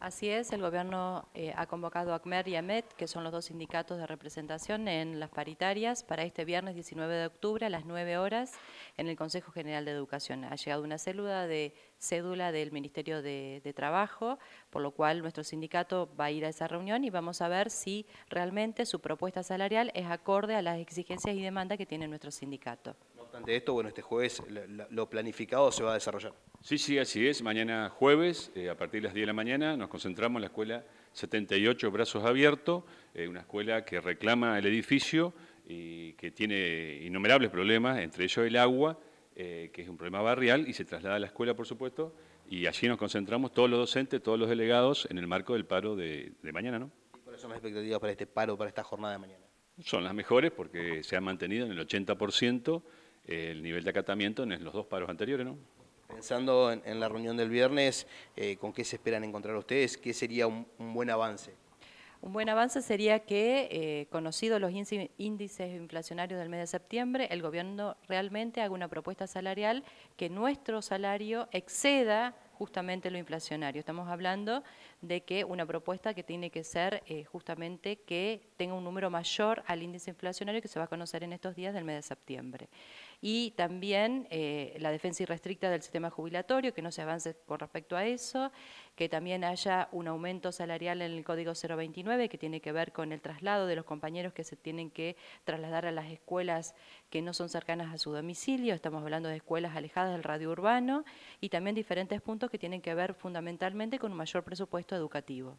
Así es, el Gobierno eh, ha convocado a ACMER y AMET, que son los dos sindicatos de representación en las paritarias, para este viernes 19 de octubre a las 9 horas en el Consejo General de Educación. Ha llegado una de cédula del Ministerio de, de, Trabajo, por lo cual nuestro sindicato va a ir a esa reunión y vamos a ver si realmente su propuesta salarial es acorde a las exigencias y demandas que tiene nuestro sindicato esto, bueno, este jueves lo planificado se va a desarrollar. Sí, sí, así es. Mañana jueves, eh, a partir de las 10 de la mañana, nos concentramos en la escuela 78 Brazos Abiertos, eh, una escuela que reclama el edificio y que tiene innumerables problemas, entre ellos el agua, eh, que es un problema barrial, y se traslada a la escuela, por supuesto, y allí nos concentramos todos los docentes, todos los delegados, en el marco del paro de, mañana, ¿no? ¿Cuáles son las expectativas para este paro, para esta jornada de mañana? Son las mejores porque se ha mantenido en el 80% el nivel de acatamiento en los dos paros anteriores, ¿no? Pensando en, la reunión del viernes, eh, ¿con qué se esperan encontrar ustedes? ¿Qué sería un, buen avance? Un buen avance sería que, eh, conocidos los índices inflacionarios del mes de septiembre, el gobierno realmente haga una propuesta salarial que nuestro salario exceda justamente lo inflacionario. Estamos hablando de que una propuesta que tiene que ser eh, justamente que tenga un número mayor al índice inflacionario que se va a conocer en estos días del mes de septiembre y también eh, la defensa irrestricta del sistema jubilatorio, que no se avance con respecto a eso, que también haya un aumento salarial en el Código 029 que tiene que ver con el traslado de los compañeros que se tienen que trasladar a las escuelas que no son cercanas a su domicilio, estamos hablando de escuelas alejadas del radio urbano y también diferentes puntos que tienen que ver fundamentalmente con un mayor presupuesto educativo.